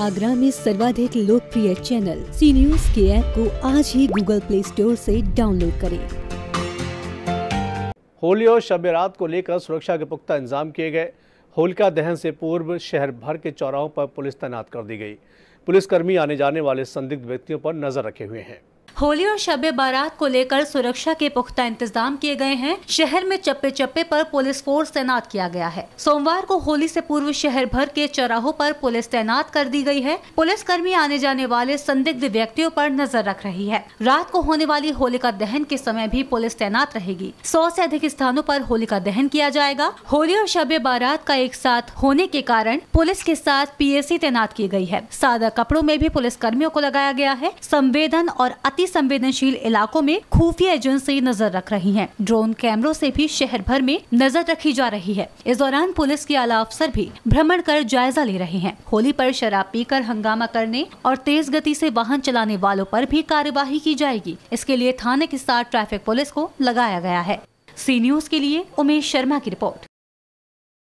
आगरा में सर्वाधिक लोकप्रिय चैनल सी न्यूज के ऐप को आज ही गूगल प्ले स्टोर से डाउनलोड करें होली और शब रात को लेकर सुरक्षा के पुख्ता इंतजाम किए गए होलिका दहन से पूर्व शहर भर के चौराहों पर पुलिस तैनात कर दी गई पुलिसकर्मी आने जाने वाले संदिग्ध व्यक्तियों पर नजर रखे हुए हैं होली और शब बारात को लेकर सुरक्षा के पुख्ता इंतजाम किए गए हैं शहर में चप्पे चप्पे पर पुलिस फोर्स तैनात किया गया है सोमवार को होली से पूर्व शहर भर के चौराहों पर पुलिस तैनात कर दी गई है पुलिस कर्मी आने जाने वाले संदिग्ध व्यक्तियों पर नजर रख रही है रात को होने वाली होलिका दहन के समय भी पुलिस तैनात रहेगी सौ ऐसी अधिक स्थानों आरोप होलिका दहन किया जाएगा होली और शब बारात का एक साथ होने के कारण पुलिस के साथ पी तैनात की गयी है सादा कपड़ों में भी पुलिस कर्मियों को लगाया गया है संवेदन और अति अति संवेदनशील इलाकों में खुफिया एजेंसी नजर रख रही है ड्रोन कैमरों से भी शहर भर में नजर रखी जा रही है इस दौरान पुलिस के आला अफसर भी भ्रमण कर जायजा ले रहे हैं होली पर शराब पीकर हंगामा करने और तेज गति से वाहन चलाने वालों पर भी कार्यवाही की जाएगी इसके लिए थाने के साथ ट्रैफिक पुलिस को लगाया गया है सी न्यूज के लिए उमेश शर्मा की रिपोर्ट